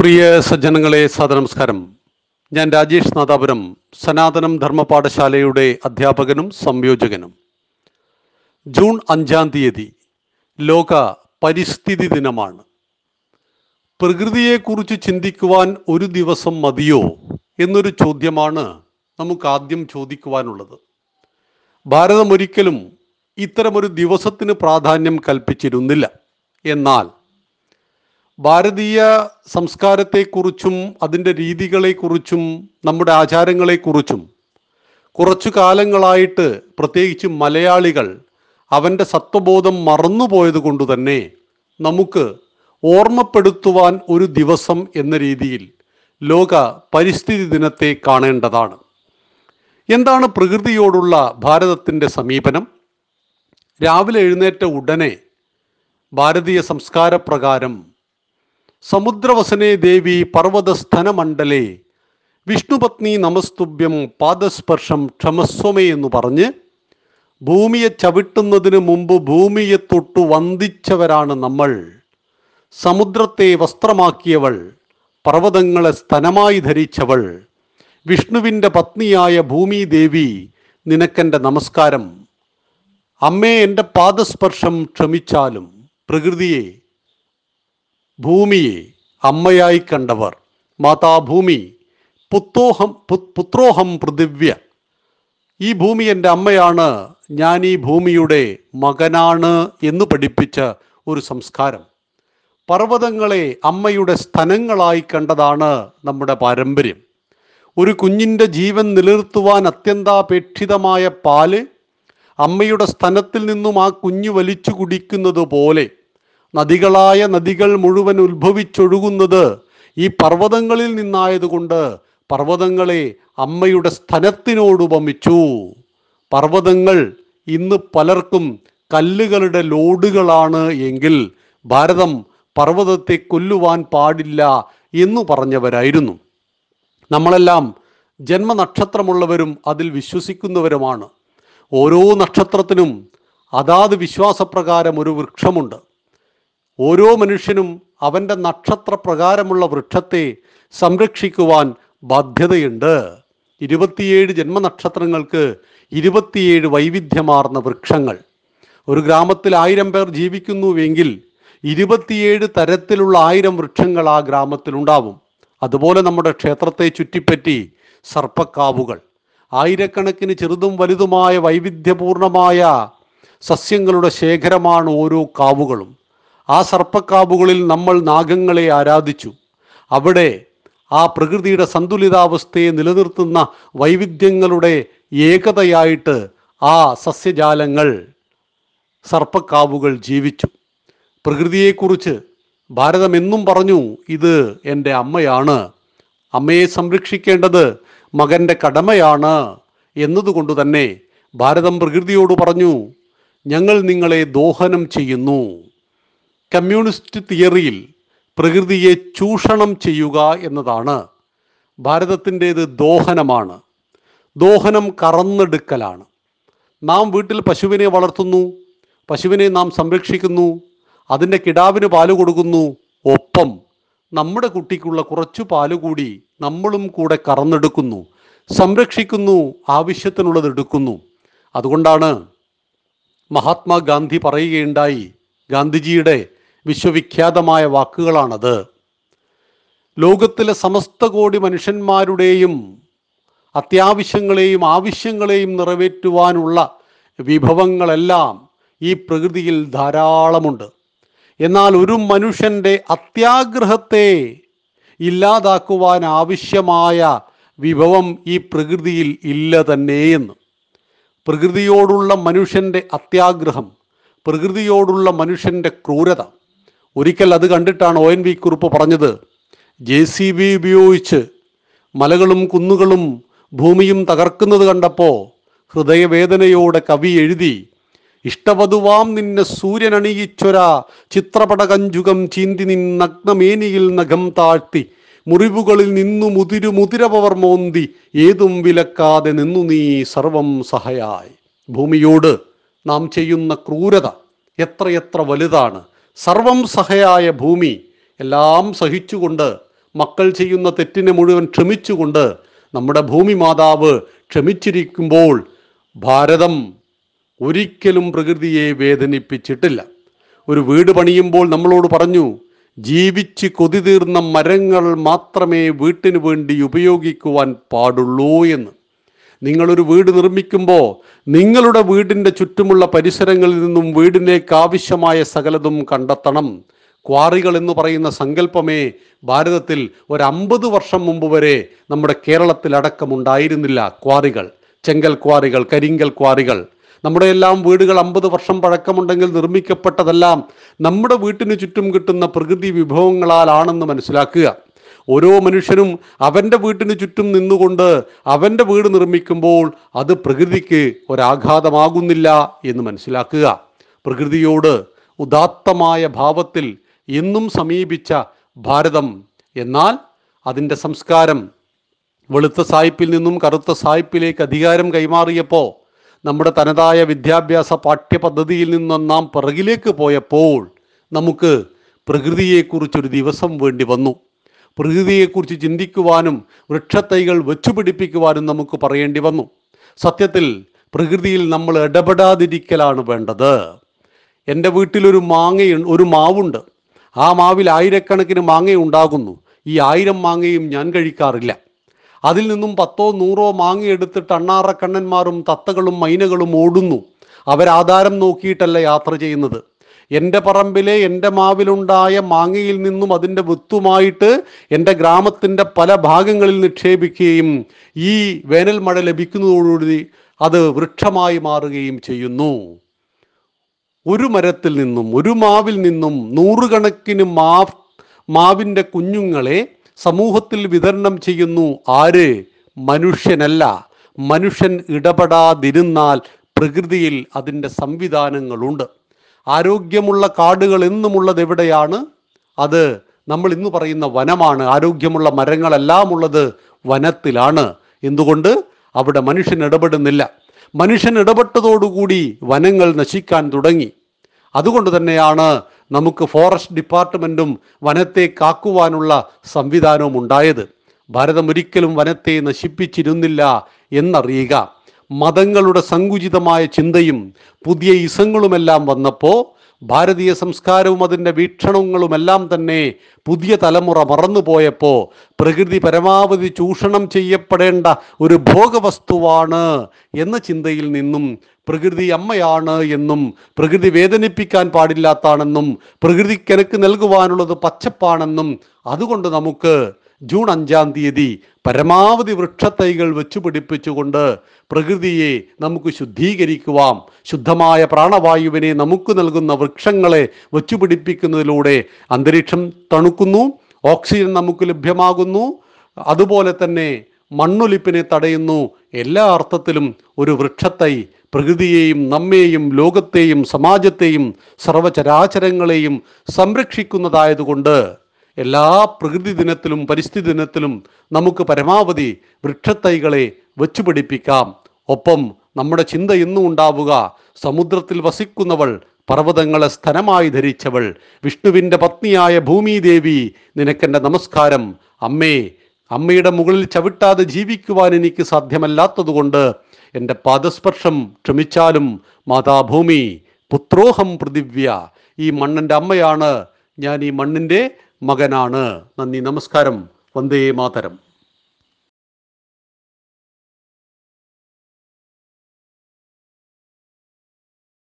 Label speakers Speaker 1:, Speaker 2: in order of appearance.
Speaker 1: പ്രിയ സജ്ജനങ്ങളെ സദനമസ്കാരം ഞാൻ രാജേഷ് നാദാപുരം സനാതനം ധർമ്മപാഠശാലയുടെ അധ്യാപകനും സംയോജകനും ജൂൺ അഞ്ചാം തീയതി ലോക പരിസ്ഥിതി ദിനമാണ് പ്രകൃതിയെക്കുറിച്ച് ചിന്തിക്കുവാൻ ഒരു ദിവസം മതിയോ എന്നൊരു ചോദ്യമാണ് നമുക്ക് ആദ്യം ചോദിക്കുവാനുള്ളത് ഭാരതം ഒരിക്കലും ഇത്തരമൊരു ദിവസത്തിന് പ്രാധാന്യം കൽപ്പിച്ചിരുന്നില്ല എന്നാൽ ഭാരതീയ സംസ്കാരത്തെക്കുറിച്ചും അതിൻ്റെ രീതികളെക്കുറിച്ചും നമ്മുടെ ആചാരങ്ങളെക്കുറിച്ചും കുറച്ചു കാലങ്ങളായിട്ട് പ്രത്യേകിച്ച് മലയാളികൾ അവൻ്റെ സത്വബോധം മറന്നുപോയത് കൊണ്ട് തന്നെ നമുക്ക് ഓർമ്മപ്പെടുത്തുവാൻ ഒരു ദിവസം എന്ന രീതിയിൽ ലോക പരിസ്ഥിതി ദിനത്തെ കാണേണ്ടതാണ് എന്താണ് പ്രകൃതിയോടുള്ള ഭാരതത്തിൻ്റെ സമീപനം രാവിലെ എഴുന്നേറ്റ ഉടനെ ഭാരതീയ സംസ്കാരപ്രകാരം സമുദ്രവസനേ ദേവി പർവ്വതസ്ഥനമണ്ഡലേ വിഷ്ണുപത്നി നമസ്തുഭ്യം പാദസ്പർശം ക്ഷമസ്വമേ എന്ന് പറഞ്ഞ് ഭൂമിയെ ചവിട്ടുന്നതിന് മുമ്പ് ഭൂമിയെ തൊട്ടു വന്ദിച്ചവരാണ് നമ്മൾ സമുദ്രത്തെ വസ്ത്രമാക്കിയവൾ പർവ്വതങ്ങളെ സ്ഥനമായി ധരിച്ചവൾ വിഷ്ണുവിൻ്റെ പത്നിയായ ഭൂമിദേവി നിനക്കെൻ്റെ നമസ്കാരം അമ്മേ എൻ്റെ പാദസ്പർശം ക്ഷമിച്ചാലും പ്രകൃതിയെ ഭൂമിയെ അമ്മയായി കണ്ടവർ മാതാഭൂമി പുത്രോഹം പുത്രോഹം പൃഥിവ്യ ഈ ഭൂമി എൻ്റെ അമ്മയാണ് ഞാൻ ഈ ഭൂമിയുടെ മകനാണ് എന്ന് പഠിപ്പിച്ച ഒരു സംസ്കാരം പർവ്വതങ്ങളെ അമ്മയുടെ സ്ഥലങ്ങളായി കണ്ടതാണ് നമ്മുടെ പാരമ്പര്യം ഒരു കുഞ്ഞിൻ്റെ ജീവൻ നിലനിർത്തുവാൻ അത്യന്താപേക്ഷിതമായ പാല് അമ്മയുടെ സ്ഥലത്തിൽ നിന്നും ആ കുഞ്ഞ് വലിച്ചു കുടിക്കുന്നത് പോലെ നദികളായ നദികൾ മുഴുവൻ ഉത്ഭവിച്ചൊഴുകുന്നത് ഈ പർവ്വതങ്ങളിൽ നിന്നായതുകൊണ്ട് പർവ്വതങ്ങളെ അമ്മയുടെ സ്ഥലത്തിനോട് ഉപമിച്ചു പർവ്വതങ്ങൾ ഇന്ന് പലർക്കും കല്ലുകളുടെ ലോഡുകളാണ് എങ്കിൽ ഭാരതം പർവ്വതത്തെ കൊല്ലുവാൻ പാടില്ല എന്ന് പറഞ്ഞവരായിരുന്നു നമ്മളെല്ലാം ജന്മനക്ഷത്രമുള്ളവരും അതിൽ വിശ്വസിക്കുന്നവരുമാണ് ഓരോ നക്ഷത്രത്തിനും അതാത് വിശ്വാസപ്രകാരം ഒരു വൃക്ഷമുണ്ട് ഓരോ മനുഷ്യനും അവൻ്റെ നക്ഷത്രപ്രകാരമുള്ള വൃക്ഷത്തെ സംരക്ഷിക്കുവാൻ ബാധ്യതയുണ്ട് ഇരുപത്തിയേഴ് ജന്മനക്ഷത്രങ്ങൾക്ക് ഇരുപത്തിയേഴ് വൈവിധ്യമാർന്ന വൃക്ഷങ്ങൾ ഒരു ഗ്രാമത്തിൽ ആയിരം പേർ ജീവിക്കുന്നുവെങ്കിൽ ഇരുപത്തിയേഴ് തരത്തിലുള്ള ആയിരം വൃക്ഷങ്ങൾ ആ ഗ്രാമത്തിലുണ്ടാവും അതുപോലെ നമ്മുടെ ക്ഷേത്രത്തെ ചുറ്റിപ്പറ്റി സർപ്പക്കാവുകൾ ആയിരക്കണക്കിന് ചെറുതും വലുതുമായ വൈവിധ്യപൂർണമായ സസ്യങ്ങളുടെ ശേഖരമാണ് ഓരോ കാവുകളും ആ സർപ്പക്കാവുകളിൽ നമ്മൾ നാഗങ്ങളെ ആരാധിച്ചു അവിടെ ആ പ്രകൃതിയുടെ സന്തുലിതാവസ്ഥയെ നിലനിർത്തുന്ന വൈവിധ്യങ്ങളുടെ ഏകതയായിട്ട് ആ സസ്യജാലങ്ങൾ സർപ്പക്കാവുകൾ ജീവിച്ചു പ്രകൃതിയെക്കുറിച്ച് ഭാരതം എന്നും പറഞ്ഞു ഇത് എൻ്റെ അമ്മയാണ് അമ്മയെ സംരക്ഷിക്കേണ്ടത് മകൻ്റെ കടമയാണ് എന്നതുകൊണ്ട് തന്നെ ഭാരതം പ്രകൃതിയോട് പറഞ്ഞു ഞങ്ങൾ നിങ്ങളെ ദോഹനം ചെയ്യുന്നു കമ്മ്യൂണിസ്റ്റ് തിയറിയിൽ പ്രകൃതിയെ ചൂഷണം ചെയ്യുക എന്നതാണ് ഭാരതത്തിൻ്റെത് ദോഹനമാണ് ദോഹനം കറന്നെടുക്കലാണ് നാം വീട്ടിൽ പശുവിനെ വളർത്തുന്നു പശുവിനെ നാം സംരക്ഷിക്കുന്നു അതിൻ്റെ കിടാവിന് പാല് കൊടുക്കുന്നു ഒപ്പം നമ്മുടെ കുട്ടിക്കുള്ള കുറച്ചു പാല് കൂടി നമ്മളും കൂടെ കറന്നെടുക്കുന്നു സംരക്ഷിക്കുന്നു ആവശ്യത്തിനുള്ളത് എടുക്കുന്നു അതുകൊണ്ടാണ് മഹാത്മാഗാന്ധി പറയുകയുണ്ടായി ഗാന്ധിജിയുടെ വിശ്വവിഖ്യാതമായ വാക്കുകളാണത് ലോകത്തിലെ സമസ്ത കോടി മനുഷ്യന്മാരുടെയും അത്യാവശ്യങ്ങളെയും ആവശ്യങ്ങളെയും നിറവേറ്റുവാനുള്ള വിഭവങ്ങളെല്ലാം ഈ പ്രകൃതിയിൽ ധാരാളമുണ്ട് എന്നാൽ ഒരു മനുഷ്യൻ്റെ അത്യാഗ്രഹത്തെ ഇല്ലാതാക്കുവാൻ ആവശ്യമായ വിഭവം ഈ പ്രകൃതിയിൽ ഇല്ല തന്നെയെന്ന് പ്രകൃതിയോടുള്ള മനുഷ്യൻ്റെ അത്യാഗ്രഹം പ്രകൃതിയോടുള്ള മനുഷ്യൻ്റെ ക്രൂരത ഒരിക്കൽ അത് കണ്ടിട്ടാണ് ഒ എൻ വി കുറിപ്പ് പറഞ്ഞത് ജെ സി ബി ഉപയോഗിച്ച് മലകളും കുന്നുകളും ഭൂമിയും തകർക്കുന്നത് കണ്ടപ്പോൾ ഹൃദയവേദനയോടെ കവി എഴുതി ഇഷ്ടവധുവാം നിന്നെ സൂര്യനണിയിച്ചൊരാ ചിത്രപടകഞ്ചുകം ചീന്തി നിൻ നഗ്നമേനിയിൽ നഖം താഴ്ത്തി മുറിവുകളിൽ നിന്നു മുതിരു മുതിരപവർ മോന്തി ഏതും വിലക്കാതെ നിന്നു നീ സർവം സഹയായി ഭൂമിയോട് നാം ചെയ്യുന്ന ക്രൂരത എത്രയെത്ര വലുതാണ് സർവം സഹയായ ഭൂമി എല്ലാം സഹിച്ചുകൊണ്ട് മക്കൾ ചെയ്യുന്ന തെറ്റിനെ മുഴുവൻ ക്ഷമിച്ചുകൊണ്ട് നമ്മുടെ ഭൂമി മാതാവ് ക്ഷമിച്ചിരിക്കുമ്പോൾ ഭാരതം ഒരിക്കലും പ്രകൃതിയെ വേദനിപ്പിച്ചിട്ടില്ല ഒരു വീട് പണിയുമ്പോൾ നമ്മളോട് പറഞ്ഞു ജീവിച്ച് കൊതി തീർന്ന മരങ്ങൾ മാത്രമേ വീട്ടിനു വേണ്ടി ഉപയോഗിക്കുവാൻ പാടുള്ളൂ എന്ന് നിങ്ങളൊരു വീട് നിർമ്മിക്കുമ്പോൾ നിങ്ങളുടെ വീടിൻ്റെ ചുറ്റുമുള്ള പരിസരങ്ങളിൽ നിന്നും വീടിനേക്ക് ആവശ്യമായ സകലതും കണ്ടെത്തണം ക്വാറികൾ എന്ന് പറയുന്ന സങ്കല്പമേ ഭാരതത്തിൽ ഒരു അമ്പത് വർഷം മുമ്പ് വരെ നമ്മുടെ കേരളത്തിലടക്കമുണ്ടായിരുന്നില്ല ക്വാറികൾ ചെങ്കൽ ക്വാറികൾ കരിങ്കൽ ക്വാറികൾ നമ്മുടെ എല്ലാം വീടുകൾ അമ്പത് വർഷം പഴക്കമുണ്ടെങ്കിൽ നിർമ്മിക്കപ്പെട്ടതെല്ലാം നമ്മുടെ വീട്ടിന് ചുറ്റും കിട്ടുന്ന പ്രകൃതി വിഭവങ്ങളാലാണെന്ന് മനസ്സിലാക്കുക ഓരോ മനുഷ്യനും അവൻ്റെ വീട്ടിന് ചുറ്റും നിന്നുകൊണ്ട് അവൻ്റെ വീട് നിർമ്മിക്കുമ്പോൾ അത് പ്രകൃതിക്ക് ഒരാഘാതമാകുന്നില്ല എന്ന് മനസ്സിലാക്കുക പ്രകൃതിയോട് ഉദാത്തമായ ഭാവത്തിൽ എന്നും സമീപിച്ച ഭാരതം എന്നാൽ അതിൻ്റെ സംസ്കാരം വെളുത്ത സായിപ്പിൽ നിന്നും കറുത്ത സായിപ്പിലേക്ക് അധികാരം കൈമാറിയപ്പോൾ നമ്മുടെ തനതായ വിദ്യാഭ്യാസ പാഠ്യപദ്ധതിയിൽ നിന്നും നാം പിറകിലേക്ക് പോയപ്പോൾ നമുക്ക് പ്രകൃതിയെക്കുറിച്ചൊരു ദിവസം വേണ്ടി വന്നു പ്രകൃതിയെക്കുറിച്ച് ചിന്തിക്കുവാനും വൃക്ഷത്തൈകൾ വെച്ചുപിടിപ്പിക്കുവാനും നമുക്ക് പറയേണ്ടി വന്നു സത്യത്തിൽ പ്രകൃതിയിൽ നമ്മൾ ഇടപെടാതിരിക്കലാണ് വേണ്ടത് എൻ്റെ വീട്ടിലൊരു മാങ്ങയു ഒരു മാവുണ്ട് ആ മാവിൽ ആയിരക്കണക്കിന് മാങ്ങ ഉണ്ടാകുന്നു ഈ ആയിരം മാങ്ങയും ഞാൻ കഴിക്കാറില്ല അതിൽ നിന്നും പത്തോ നൂറോ മാങ്ങ എടുത്തിട്ട് അണ്ണാറക്കണ്ണന്മാരും തത്തകളും മൈനകളും ഓടുന്നു അവരാധാരം നോക്കിയിട്ടല്ല യാത്ര ചെയ്യുന്നത് എൻ്റെ പറമ്പിലെ എൻ്റെ മാവിലുണ്ടായ മാങ്ങയിൽ നിന്നും അതിൻ്റെ വിത്തുമായിട്ട് എൻ്റെ ഗ്രാമത്തിൻ്റെ പല ഭാഗങ്ങളിൽ നിക്ഷേപിക്കുകയും ഈ വേനൽ മഴ ലഭിക്കുന്നതോടുകൂടി അത് വൃക്ഷമായി മാറുകയും ചെയ്യുന്നു ഒരു മരത്തിൽ നിന്നും ഒരു മാവിൽ നിന്നും നൂറുകണക്കിന് മാ മാവിൻ്റെ കുഞ്ഞുങ്ങളെ സമൂഹത്തിൽ വിതരണം ചെയ്യുന്നു ആര് മനുഷ്യനല്ല മനുഷ്യൻ ഇടപെടാതിരുന്നാൽ പ്രകൃതിയിൽ അതിൻ്റെ സംവിധാനങ്ങളുണ്ട് ആരോഗ്യമുള്ള കാടുകൾ എന്നുമുള്ളത് എവിടെയാണ് അത് നമ്മൾ ഇന്ന് പറയുന്ന വനമാണ് ആരോഗ്യമുള്ള മരങ്ങളെല്ലാം ഉള്ളത് വനത്തിലാണ് എന്തുകൊണ്ട് അവിടെ മനുഷ്യൻ ഇടപെടുന്നില്ല മനുഷ്യൻ ഇടപെട്ടതോടുകൂടി വനങ്ങൾ നശിക്കാൻ തുടങ്ങി അതുകൊണ്ട് തന്നെയാണ് നമുക്ക് ഫോറസ്റ്റ് ഡിപ്പാർട്ട്മെൻറ്റും വനത്തെ കാക്കുവാനുള്ള സംവിധാനവും ഉണ്ടായത് ഭാരതം ഒരിക്കലും വനത്തെ നശിപ്പിച്ചിരുന്നില്ല എന്നറിയുക മതങ്ങളുടെ സങ്കുചിതമായ ചിന്തയും പുതിയ ഇസങ്ങളുമെല്ലാം വന്നപ്പോൾ ഭാരതീയ സംസ്കാരവും അതിൻ്റെ വീക്ഷണങ്ങളുമെല്ലാം തന്നെ പുതിയ തലമുറ മറന്നുപോയപ്പോൾ പ്രകൃതി പരമാവധി ചൂഷണം ചെയ്യപ്പെടേണ്ട ഒരു ഭോഗവസ്തുവാണ് എന്ന ചിന്തയിൽ നിന്നും പ്രകൃതി അമ്മയാണ് എന്നും പ്രകൃതി വേദനിപ്പിക്കാൻ പാടില്ലാത്താണെന്നും പ്രകൃതിക്കെനക്ക് നൽകുവാനുള്ളത് പച്ചപ്പാണെന്നും അതുകൊണ്ട് നമുക്ക് ജൂൺ അഞ്ചാം തീയതി പരമാവധി വൃക്ഷത്തൈകൾ വെച്ചു പിടിപ്പിച്ചുകൊണ്ട് പ്രകൃതിയെ നമുക്ക് ശുദ്ധീകരിക്കുവാം ശുദ്ധമായ പ്രാണവായുവിനെ നമുക്ക് നൽകുന്ന വൃക്ഷങ്ങളെ വെച്ചു പിടിപ്പിക്കുന്നതിലൂടെ അന്തരീക്ഷം തണുക്കുന്നു ഓക്സിജൻ നമുക്ക് ലഭ്യമാകുന്നു അതുപോലെ തന്നെ മണ്ണൊലിപ്പിനെ തടയുന്നു എല്ലാ അർത്ഥത്തിലും ഒരു വൃക്ഷത്തൈ പ്രകൃതിയെയും നമ്മെയും ലോകത്തെയും സമാജത്തെയും സർവചരാചരങ്ങളെയും സംരക്ഷിക്കുന്നതായതുകൊണ്ട് എല്ലാ പ്രകൃതി ദിനത്തിലും പരിസ്ഥിതി ദിനത്തിലും നമുക്ക് പരമാവധി വൃക്ഷത്തൈകളെ വെച്ചു പിടിപ്പിക്കാം ഒപ്പം നമ്മുടെ ചിന്ത ഇന്നും ഉണ്ടാവുക സമുദ്രത്തിൽ വസിക്കുന്നവൾ പർവ്വതങ്ങളെ സ്ഥലമായി ധരിച്ചവൾ വിഷ്ണുവിൻ്റെ പത്നിയായ ഭൂമിദേവി നിനക്കെൻ്റെ നമസ്കാരം അമ്മേ അമ്മയുടെ മുകളിൽ ചവിട്ടാതെ ജീവിക്കുവാൻ എനിക്ക് സാധ്യമല്ലാത്തതുകൊണ്ട് എൻ്റെ പാദസ്പർശം ക്ഷമിച്ചാലും മാതാഭൂമി പുത്രോഹം പൃഥിവ്യ ഈ മണ്ണിൻ്റെ അമ്മയാണ് ഞാൻ ഈ മണ്ണിൻ്റെ മകനാണ് നന്ദി നമസ്കാരം വന്ദേ മാതരം